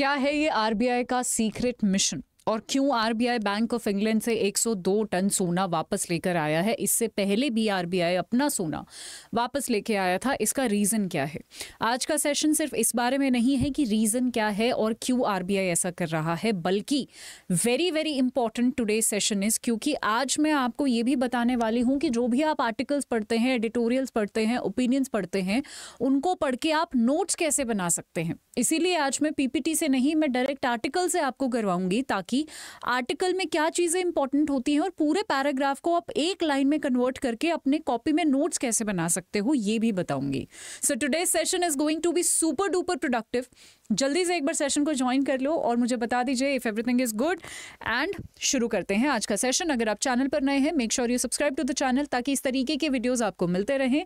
क्या है ये आरबीआई का सीक्रेट मिशन और क्यों आरबीआई बैंक ऑफ इंग्लैंड से 102 टन सोना वापस लेकर आया है इससे पहले भी आरबीआई अपना सोना वापस लेके आया था इसका रीज़न क्या है आज का सेशन सिर्फ इस बारे में नहीं है कि रीज़न क्या है और क्यों आरबीआई ऐसा कर रहा है बल्कि very very important today session is क्योंकि आज मैं आपको ये भी बताने वाली हूँ कि जो भी आप आर्टिकल्स पढ़ते हैं एडिटोरियल्स पढ़ते हैं ओपिनियंस पढ़ते हैं उनको पढ़ के आप नोट्स कैसे बना सकते हैं इसीलिए आज मैं पीपीटी से नहीं मैं डायरेक्ट आर्टिकल से आपको करवाऊंगी ताकि आर्टिकल में क्या चीज़ें इंपॉर्टेंट होती हैं और पूरे पैराग्राफ को आप एक लाइन में कन्वर्ट करके अपने कॉपी में नोट्स कैसे बना सकते हो ये भी बताऊंगी so today session is going to be super duper productive जल्दी से एक बार सेशन को ज्वाइन कर लो और मुझे बता दीजिए if everything is good and शुरू करते हैं आज का सेशन अगर आप चैनल पर नए हैं make sure you subscribe to the channel ताकि इस तरीके के वीडियोज़ आपको मिलते रहें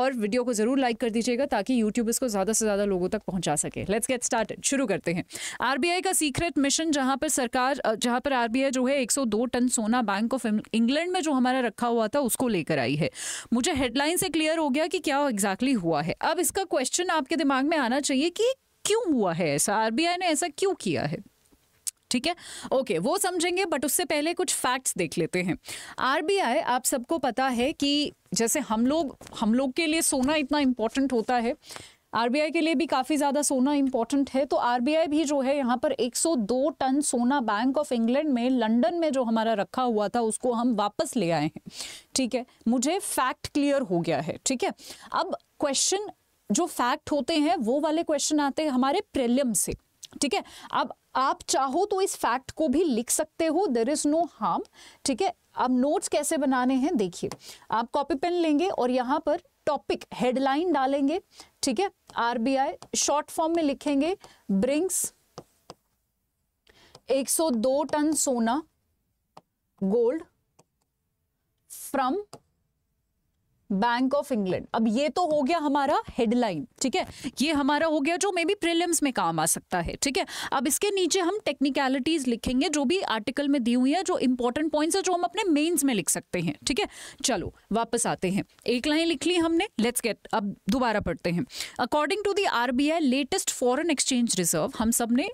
और वीडियो को ज़रूर लाइक कर दीजिएगा ताकि यूट्यूब इसको ज़्यादा से ज़्यादा लोगों तक पहुँचा सके लेट्स गेट स्टार्ट शुरू करते हैं आर का सीक्रेट मिशन जहाँ पर सरकार जहाँ पर आर जो है एक टन सोना बैंक ऑफ इंग्लैंड में जो हमारा रखा हुआ था उसको लेकर आई है मुझे हेडलाइन से क्लियर हो गया कि क्या एग्जैक्टली exactly हुआ है अब इसका क्वेश्चन आपके दिमाग में आना चाहिए कि क्यों हुआ है ऐसा आरबीआई ने ऐसा क्यों किया है ठीक है ओके वो समझेंगे बट उससे पहले कुछ फैक्ट्स देख लेते हैं आरबीआई आप सबको पता है कि जैसे हम लोग हम लोग के लिए सोना इतना इम्पोर्टेंट होता है आरबीआई के लिए भी काफ़ी ज़्यादा सोना इम्पॉर्टेंट है तो आरबीआई भी जो है यहाँ पर 102 टन सोना बैंक ऑफ इंग्लैंड में लंदन में जो हमारा रखा हुआ था उसको हम वापस ले आए हैं ठीक है मुझे फैक्ट क्लियर हो गया है ठीक है अब क्वेश्चन जो फैक्ट होते हैं वो वाले क्वेश्चन आते हैं हमारे प्रेलियम से ठीक है अब आप चाहो तो इस फैक्ट को भी लिख सकते हो देर इज़ नो हार्म ठीक है अब नोट्स कैसे बनाने हैं देखिए आप कॉपी पेन लेंगे और यहाँ पर टॉपिक हेडलाइन डालेंगे ठीक है आरबीआई शॉर्ट फॉर्म में लिखेंगे ब्रिंग्स 102 टन सोना gold from bank of England अब ये तो हो गया हमारा हेडलाइन ठीक है ये हमारा हो गया जो मे बी प्रिलियम्स में काम आ सकता है ठीक है अब इसके नीचे हम टेक्निकलिटीज लिखेंगे जो भी आर्टिकल में दी हुई है जो इंपॉर्टेंट पॉइंट्स है जो हम अपने मेन्स में लिख सकते हैं ठीक है चलो वापस आते हैं एक लाइन लिख ली हमने लेट्स गेट अब दोबारा पढ़ते हैं according to the our latest foreign exchange reserve हम सब ने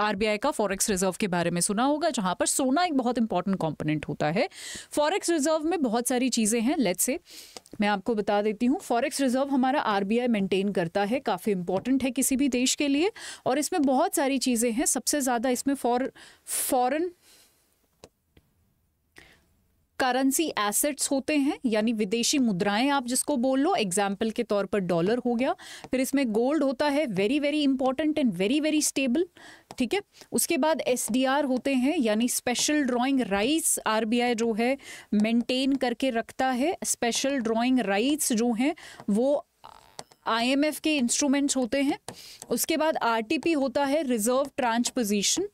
आरबीआई का फॉरेक्स रिजर्व के बारे में सुना होगा जहां पर सोना एक बहुत इंपॉर्टेंट कॉम्पोनेंट होता है फॉरेक्स रिजर्व में बहुत सारी चीज़ें हैं लेट्स से मैं आपको बता देती हूँ फॉरेक्स रिजर्व हमारा आरबीआई मेंटेन करता है काफ़ी इंपॉर्टेंट है किसी भी देश के लिए और इसमें बहुत सारी चीज़ें हैं सबसे ज़्यादा इसमें फॉर फॉरन करेंसी एसेट्स होते हैं यानी विदेशी मुद्राएं आप जिसको बोल लो एग्जाम्पल के तौर पर डॉलर हो गया फिर इसमें गोल्ड होता है very very important and very very stable ठीक है उसके बाद एस होते हैं यानी स्पेशल ड्रॉइंग राइट्स आर जो है मेंटेन करके रखता है स्पेशल ड्राॅइंग राइट्स जो हैं वो आईएमएफ के इंस्ट्रूमेंट्स होते हैं उसके बाद आरटीपी होता है रिजर्व ट्रांसपोजिशन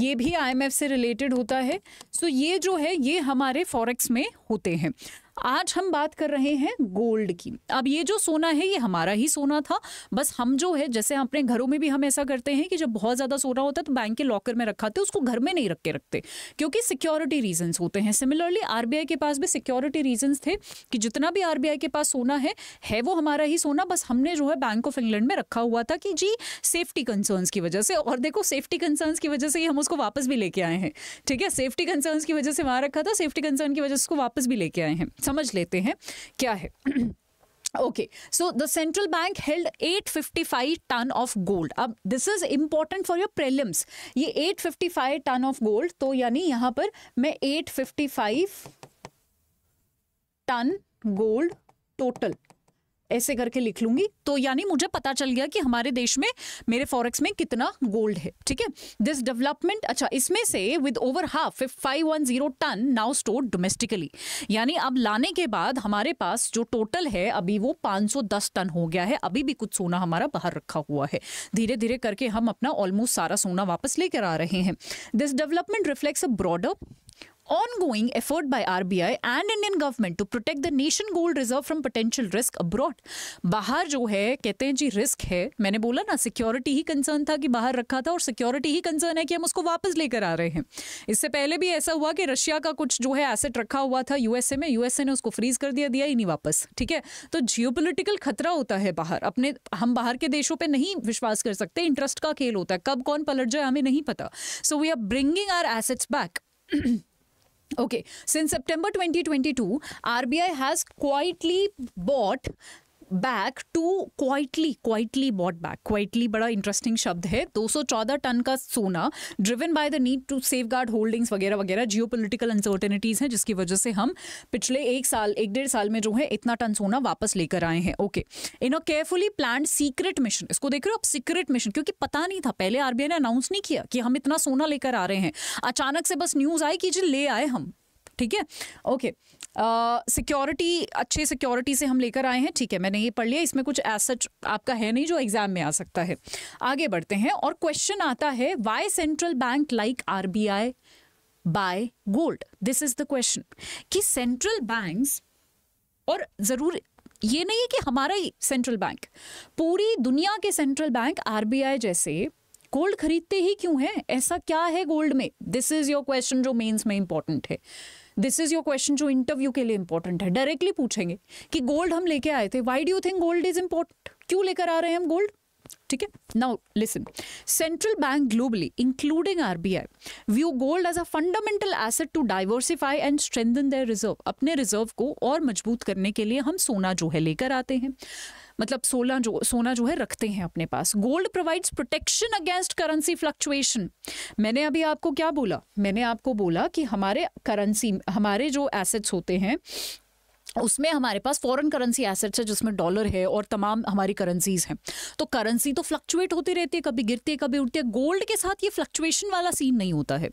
ये भी आईएमएफ से रिलेटेड होता है सो so ये जो है ये हमारे फॉरेक्स में होते हैं आज हम बात कर रहे हैं गोल्ड की अब ये जो सोना है ये हमारा ही सोना था बस हम जो है जैसे अपने घरों में भी हम ऐसा करते हैं कि जब बहुत ज़्यादा सोना होता है तो बैंक के लॉकर में रखाते उसको घर में नहीं रख के रखते क्योंकि सिक्योरिटी रीजंस होते हैं सिमिलरली आर के पास भी सिक्योरिटी रीजंस थे कि जितना भी आर के पास सोना है है वो हमारा ही सोना बस हमने जो है बैंक ऑफ इंग्लैंड में रखा हुआ था कि जी सेफ्टी कंसर्न्स की वजह से और देखो सेफ्टी कंसर्न्स की वजह से ही हम उसको वापस भी लेके आए हैं ठीक है सेफ्टी कंसर्न्स की वजह से वहाँ रखा था सेफ्टी कंसर्न की वजह से उसको वापस भी लेके आए हैं समझ लेते हैं क्या है okay so the central bank held 855 ton of gold अब this is important for your prelims ये 855 टन ऑफ गोल्ड तो यानी यहां पर मैं 855 टन गोल्ड टोटल ऐसे करके लिख लूंगी तो यानी मुझे पता चल गया कि हमारे देश में मेरे फॉरेक्स में कितना गोल्ड है ठीक है दिस डेवलपमेंट अच्छा इसमें से with over half five one zero ton now store domestically यानी अब लाने के बाद हमारे पास जो टोटल है अभी वो 510 टन हो गया है अभी भी कुछ सोना हमारा बाहर रखा हुआ है धीरे धीरे करके हम अपना ऑलमोस्ट सारा सोना वापस लेकर आ रहे हैं this development reflects a broader ongoing effort by RBI and Indian government to protect the nation gold reserve from potential risk abroad. बाहर जो है कहते हैं जी रिस्क है मैंने बोला ना सिक्योरिटी ही कंसर्न था कि बाहर रखा था और सिक्योरिटी ही कंसर्न है कि हम उसको वापस लेकर आ रहे हैं इससे पहले भी ऐसा हुआ कि रशिया का कुछ जो है एसेट रखा हुआ था यूएसए में यूएसए ने उसको फ्रीज कर दिया दिया ही नहीं वापस ठीक है तो जियोपोलिटिकल खतरा होता है बाहर अपने हम बाहर के देशों पर नहीं विश्वास कर सकते इंटरेस्ट का खेल होता है कब कौन पलट जाए हमें नहीं पता so we are bringing our assets back Okay, since September 2022, RBI has quietly bought back to quietly quietly bought back quietly बड़ा इंटरेस्टिंग शब्द है 214 टन का सोना driven by the need to safeguard holdings वगैरह वगैरह geo political uncertainties हैं जिसकी वजह से हम पिछले एक साल एक डेढ़ साल में जो है इतना टन सोना वापस लेकर आए हैं okay in a carefully plan secret mission इसको देख रहे हो आप सीक्रेट मिशन क्योंकि पता नहीं था पहले आरबीआई ने अनाउंस नहीं किया कि हम इतना सोना लेकर आ रहे हैं अचानक से बस न्यूज आई कि जी ले आए हम ठीक है ओके सिक्योरिटी uh, अच्छे सिक्योरिटी से हम लेकर आए हैं ठीक है मैंने ये पढ़ लिया इसमें कुछ एसच आपका है नहीं जो एग्जाम में आ सकता है आगे बढ़ते हैं और क्वेश्चन आता है why central bank like R B I buy gold this is the question कि सेंट्रल बैंक्स और जरूर ये नहीं है कि हमारा ही सेंट्रल बैंक पूरी दुनिया के सेंट्रल बैंक आरबीआई जैसे गोल्ड खरीदते ही क्यों हैं ऐसा क्या है गोल्ड में दिस इज योर क्वेश्चन जो मेंस में इंपॉर्टेंट है दिस इज योर क्वेश्चन जो इंटरव्यू के लिए इंपॉर्टेंट है डायरेक्टली पूछेंगे कि गोल्ड हम लेके आए थे why do think gold is important क्यों लेकर आ रहे हैं हम गोल्ड ठीक है now listen central bank globally including RBI view gold as a fundamental asset to diversify and strengthen their reserve अपने रिजर्व को और मजबूत करने के लिए हम सोना जो है लेकर आते हैं मतलब सोना जो सोना जो है रखते हैं अपने पास gold provides protection against currency fluctuation मैंने अभी आपको क्या बोला मैंने आपको बोला कि हमारे करेंसी हमारे जो एसेट्स होते हैं उसमें हमारे पास फॉरेन करेंसी एसेट्स है जिसमें डॉलर है और तमाम हमारी करेंसीज हैं तो करेंसी तो फ्लक्चुएट होती रहती है कभी गिरती है कभी उठती है गोल्ड के साथ ये फ्लक्चुएशन वाला सीन नहीं होता है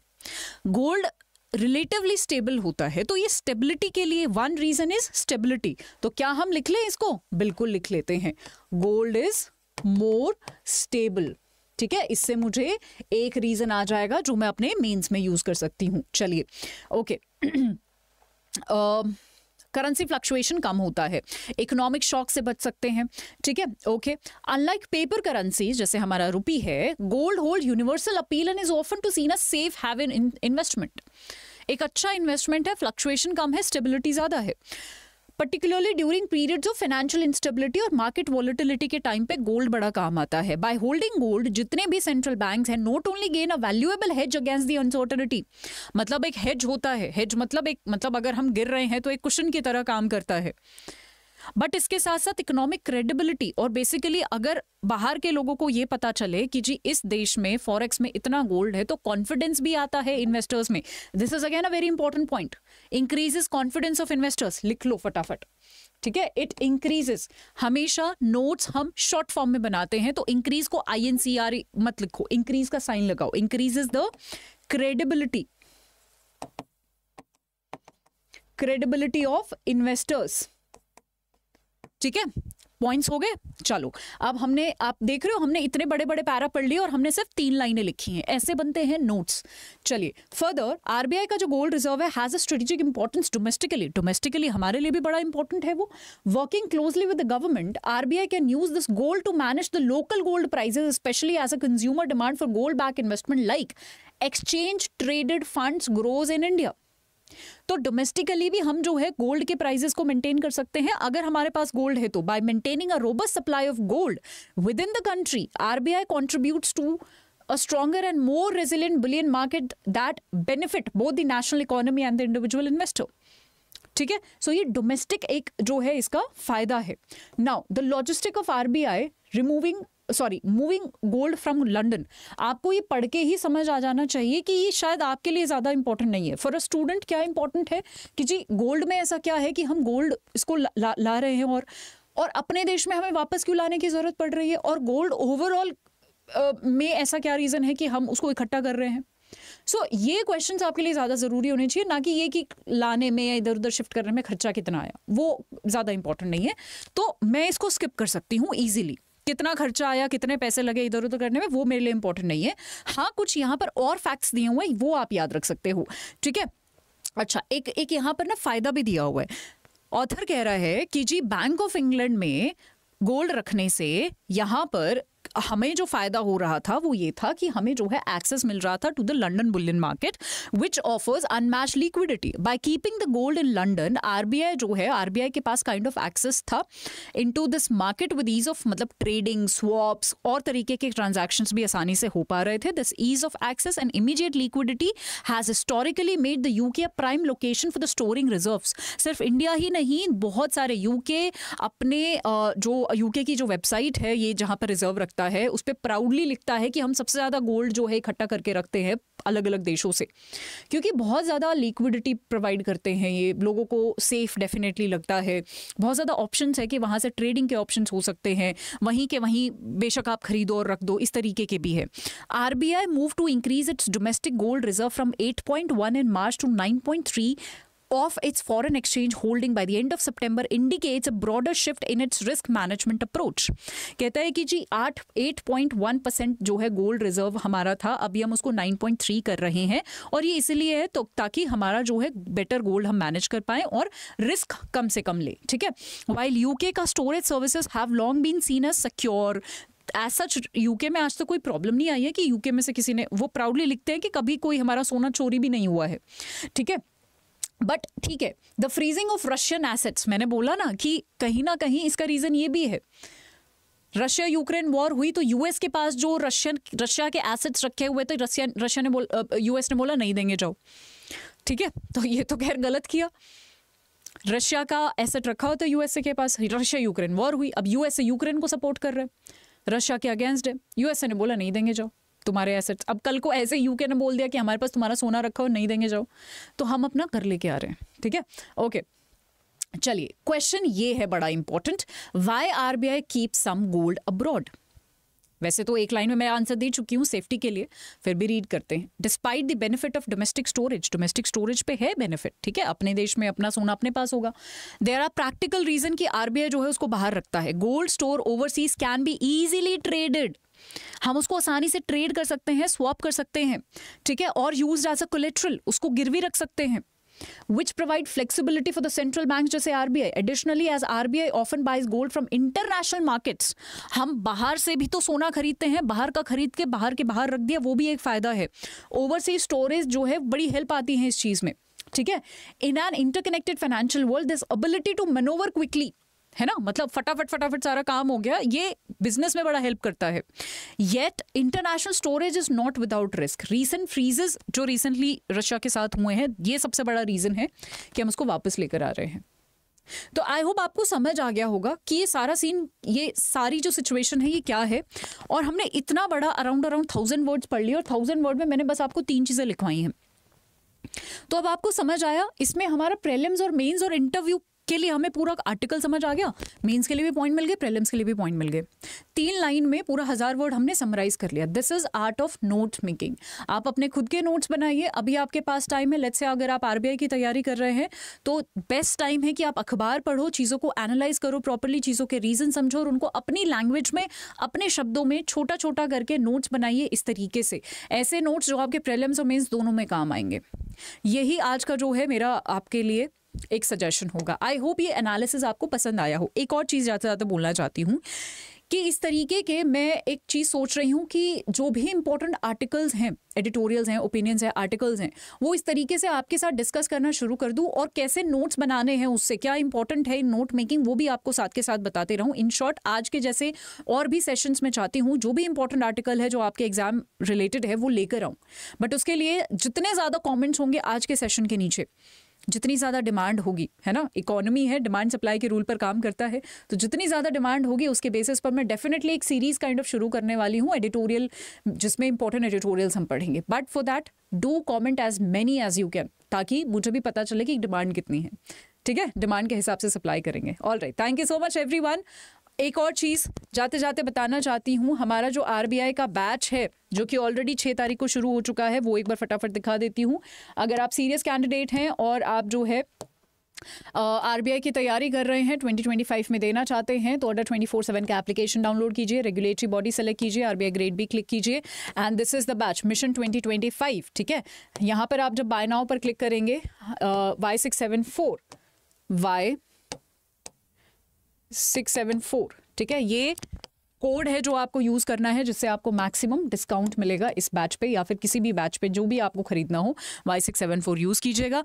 गोल्ड रिलेटिवली स्टेबल होता है तो ये स्टेबिलिटी के लिए वन रीजन इज स्टेबिलिटी तो क्या हम लिख लें इसको बिल्कुल लिख लेते हैं गोल्ड इज मोर स्टेबल ठीक है इससे मुझे एक रीजन आ जाएगा जो मैं अपने मेंस में यूज कर सकती हूं चलिए okay okay. uh, currency fluctuation कम होता है इकोनॉमिक शॉक से बच सकते हैं ठीक है ओके अनलाइक पेपर करेंसी जैसे हमारा रुपी है gold hold universal appeal and is often to seen a safe haven investment एक अच्छा इन्वेस्टमेंट है फ्लक्चुएशन कम है स्टेबिलिटी ज़्यादा है particularly during periods of financial instability और मार्केट वॉलिटिलिटी के टाइम पे गोल्ड बड़ा काम आता है बाय होल्डिंग गोल्ड जितने भी सेंट्रल बैंक हैं not only gain a valuable hedge against the uncertainty मतलब एक हेज होता है हेज मतलब एक मतलब अगर हम गिर रहे हैं तो एक क्वेश्चन की तरह काम करता है बट इसके साथ साथ इकोनॉमिक क्रेडिबिलिटी और बेसिकली अगर बाहर के लोगों को ये पता चले कि जी इस देश में फॉरेक्स में इतना गोल्ड है तो कॉन्फिडेंस भी आता है इन्वेस्टर्स में this is again a very important point increases confidence of investors लिख लो फटाफट ठीक है इट इंक्रीजेस हमेशा नोट्स हम शॉर्ट फॉर्म में बनाते हैं तो इंक्रीज को आई एन सी आर मत लिखो इंक्रीज का साइन लगाओ increase the credibility credibility of investors ठीक है पॉइंट्स हो गए चलो अब हमने आप देख रहे हो हमने इतने बड़े बड़े पैरा पढ़ लिए और हमने सिर्फ तीन लाइनें लिखी हैं ऐसे बनते हैं नोट्स चलिए फर्दर आरबीआई का जो गोल्ड रिजर्व है has a strategic importance domestically domestically हमारे लिए भी बड़ा इंपॉर्टेंट है वो working closely with the government RBI can use this gold to manage the local gold prices specially as a consumer demand for gold backed investment like exchange traded funds grows in India तो domestically भी हम जो है gold के prices को maintain कर सकते हैं अगर हमारे पास गोल्ड है तो by maintaining a robust supply of gold within the country RBI contributes to a stronger and more resilient bullion market that benefit both the national economy and the individual investor ठीक है सो ये domestic एक जो है इसका फायदा है now the logistic of RBI removing sorry moving gold from London आपको ये पढ़ के ही समझ आ जाना चाहिए कि ये शायद आपके लिए ज़्यादा इंपॉर्टेंट नहीं है फॉर अ स्टूडेंट क्या इंपॉर्टेंट है कि जी गोल्ड में ऐसा क्या है कि हम गोल्ड इसको ला, ला, ला रहे हैं और और अपने देश में हमें वापस क्यों लाने की ज़रूरत पड़ रही है और गोल्ड ओवरऑल में ऐसा क्या रीज़न है कि हम उसको इकट्ठा कर रहे हैं सो so, ये क्वेश्चन आपके लिए ज़्यादा ज़रूरी होने चाहिए ना कि ये कि लाने में या इधर उधर शिफ्ट करने में खर्चा कितना आया वो ज़्यादा इंपॉर्टेंट नहीं है तो मैं इसको स्किप कर सकती हूँ ईजिली कितना खर्चा आया कितने पैसे लगे इधर उधर करने में वो मेरे लिए इंपॉर्टेंट नहीं है हाँ कुछ यहाँ पर और फैक्ट्स दिए हुए हैं वो आप याद रख सकते हो ठीक है अच्छा एक एक यहाँ पर ना फायदा भी दिया हुआ है ऑथर कह रहा है कि जी बैंक ऑफ इंग्लैंड में गोल्ड रखने से यहाँ पर हमें जो फ़ायदा हो रहा था वो ये था कि हमें जो है एक्सेस मिल रहा था to the London bullion market which offers unmatched liquidity by keeping the gold in London RBI जो है आरबीआई के पास काइंड ऑफ एक्सेस था into this market with ease of मतलब ट्रेडिंग स्वॉप्स और तरीके के ट्रांजेक्शन भी आसानी से हो पा रहे थे this ease of access and immediate liquidity has historically made the UK prime location for the storing reserve सिर्फ इंडिया ही नहीं बहुत सारे यूके अपने जो यूके की जो वेबसाइट है ये जहां पर रिजर्व रखते लिखता है उस पर प्राउडली लिखता है कि हम सबसे ज़्यादा गोल्ड जो है इकट्ठा करके रखते हैं अलग अलग देशों से क्योंकि बहुत ज़्यादा लिक्विडिटी प्रोवाइड करते हैं ये लोगों को सेफ डेफिनेटली लगता है बहुत ज़्यादा ऑप्शंस है कि वहाँ से ट्रेडिंग के ऑप्शंस हो सकते हैं वहीं के वहीं बेशक आप खरीदो और रख दो इस तरीके के भी है R B I move to increase its domestic gold reserve from eight point one in March to nine point three of its foreign exchange holding by the end of September indicates a broader shift in its risk management approach. कहता है कि जी आठ eight point one percent जो है gold reserve हमारा था अभी हम उसको नाइन पॉइंट थ्री कर रहे हैं और ये इसलिए है तो ताकि हमारा जो है बेटर गोल्ड हम मैनेज कर पाएं और रिस्क कम से कम ले ठीक है वाइल यूके का storage services have long been seen as secure as such UK में आज तक तो कोई प्रॉब्लम नहीं आई है कि यूके में से किसी ने वो प्राउडली लिखते हैं कि कभी कोई हमारा सोना चोरी भी नहीं हुआ है ठीक है बट ठीक है the freezing of Russian assets मैंने बोला ना कि कहीं ना कहीं इसका रीज़न ये भी है रशिया यूक्रेन वॉर हुई तो यूएस के पास जो रशियन रशिया के एसेट्स रखे हुए थे रशिया रशिया ने बोल यूएस ने बोला नहीं देंगे जाओ ठीक है तो ये तो खैर गलत किया रशिया का एसेट रखा होता है यूएसए के पास रशिया यूक्रेन वॉर हुई अब यूएसए यूक्रेन को सपोर्ट कर रहे हैं रशिया के अगेंस्ट है यूएसए ने बोला नहीं देंगे जाओ तुम्हारे एसेट्स अब कल को ऐसे यूके ने बोल दिया कि हमारे पास तुम्हारा सोना रखा हो नहीं देंगे जाओ तो हम अपना घर लेके आ रहे हैं ठीक है ओके चलिए क्वेश्चन ये है बड़ा important why R B I keep some gold abroad वैसे तो एक लाइन में मैं आंसर दे चुकी हूँ सेफ्टी के लिए फिर भी रीड करते हैं despite the benefit of domestic storage domestic storage पे है बेनिफिट ठीक है अपने देश में अपना सोना अपने पास होगा देर आर प्रैक्टिकल रीजन कि आरबीआई जो है उसको बाहर रखता है gold store overseas can be easily traded हम उसको आसानी से ट्रेड कर सकते हैं स्वॉप कर सकते हैं ठीक है और यूज एज अ कोलेट्रल उसको गिरवी रख सकते हैं which provide flexibility for the central banks जैसे R B I additionally as R B I often buys gold from international markets, हम बाहर से भी तो सोना खरीदते हैं बाहर का खरीद के बाहर के बाहर रख दिया वो भी एक फायदा है ओवरसीज स्टोरेज जो है बड़ी हेल्प आती है इस चीज़ में ठीक है in an interconnected financial world this ability to manoeuvre quickly है ना मतलब फटाफट फटाफट सारा काम हो गया ये बिजनेस में बड़ा हेल्प करता है yet international storage is not without risk recent freezes जो रिसेंटली रशिया के साथ हुए हैं ये सबसे बड़ा रीज़न है कि हम उसको वापस लेकर आ रहे हैं तो आई होप आपको समझ आ गया होगा कि ये सारा सीन ये सारी जो सिचुएशन है ये क्या है और हमने इतना बड़ा अराउंड अराउंड थाउजेंड वर्ड्स पढ़ लिए और थाउजेंड वर्ड में मैंने बस आपको तीन चीज़ें लिखवाई हैं तो अब आपको समझ आया इसमें हमारा प्रेलिम्स और मेंस और इंटरव्यू के लिए हमें पूरा आर्टिकल समझ आ गया मेंस के लिए भी पॉइंट मिल गए प्रेलिम्स के लिए भी पॉइंट मिल गए तीन लाइन में पूरा हज़ार वर्ड हमने समराइज कर लिया this is art of note making आप अपने खुद के नोट्स बनाइए अभी आपके पास टाइम है लेट से अगर आप आर की तैयारी कर रहे हैं तो बेस्ट टाइम है कि आप अखबार पढ़ो चीज़ों को एनालाइज करो प्रॉपरली चीज़ों के रीज़न समझो और उनको अपनी लैंग्वेज में अपने शब्दों में छोटा छोटा करके नोट्स बनाइए इस तरीके से ऐसे नोट्स जो आपके प्रेलम्स और मेन्स दोनों में काम आएंगे यही आज का जो है मेरा आपके लिए एक सजेशन होगा आई होप ये एनालिसिस आपको पसंद आया हो एक और चीज़ ज़्यादा से ज़्यादा बोलना चाहती हूँ कि इस तरीके के मैं एक चीज़ सोच रही हूँ कि जो भी इंपॉर्टेंट आर्टिकल्स हैं एडिटोरियल्स हैं ओपिनियंस हैं आर्टिकल्स हैं वो इस तरीके से आपके साथ डिस्कस करना शुरू कर दूँ और कैसे नोट्स बनाने हैं उससे क्या इंपॉर्टेंट है नोट मेकिंग वो भी आपको साथ के साथ बताते रहूँ इन शॉर्ट आज के जैसे और भी सेशंस में चाहती हूँ जो भी इंपॉर्टेंट आर्टिकल है जो आपके एग्जाम रिलेटेड है वो लेकर आऊँ बट उसके लिए जितने ज़्यादा कॉमेंट्स होंगे आज के सेशन के नीचे जितनी ज़्यादा डिमांड होगी है ना इकोनॉमी है डिमांड सप्लाई के रूल पर काम करता है तो जितनी ज़्यादा डिमांड होगी उसके बेसिस पर मैं डेफिनेटली एक सीरीज़ काइंड ऑफ शुरू करने वाली हूँ एडिटोरियल जिसमें इंपॉर्टेंट एडिटोरियल्स हम पढ़ेंगे but for that do comment as many as you can ताकि मुझे भी पता चले कि डिमांड कितनी है ठीक है डिमांड के हिसाब से सप्लाई करेंगे all right thank you so much everyone एक और चीज़ जाते जाते बताना चाहती हूँ हमारा जो आर का बैच है जो कि ऑलरेडी छः तारीख को शुरू हो चुका है वो एक बार फटाफट दिखा देती हूँ अगर आप सीरियस कैंडिडेट हैं और आप जो है आर uh, की तैयारी कर रहे हैं 2025 में देना चाहते हैं तो ऑर्डर 24 सेवन का एप्लीकेशन डाउनलोड कीजिए रेगुलेटरी बॉडी सेलेक्ट कीजिए आर ग्रेड भी क्लिक कीजिए and this is the batch mission 2025 ठीक है यहाँ पर आप जब बाय नाउ पर क्लिक करेंगे Y six seven four Y six seven four ठीक है ये कोड है जो आपको यूज़ करना है जिससे आपको मैक्सिमम डिस्काउंट मिलेगा इस बैच पे या फिर किसी भी बैच पे जो भी आपको खरीदना हो Y six seven four use कीजिएगा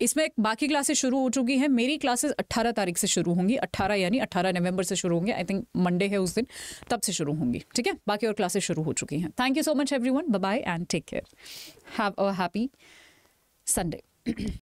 इसमें बाकी क्लासेस शुरू हो चुकी हैं मेरी क्लासेस 18 तारीख से शुरू होंगी 18 यानी 18 नवंबर से शुरू होंगे आई थिंक मंडे है उस दिन तब से शुरू होंगी ठीक है बाकी और क्लासेस शुरू हो चुकी हैं thank you so much everyone bye and take care have a happy Sunday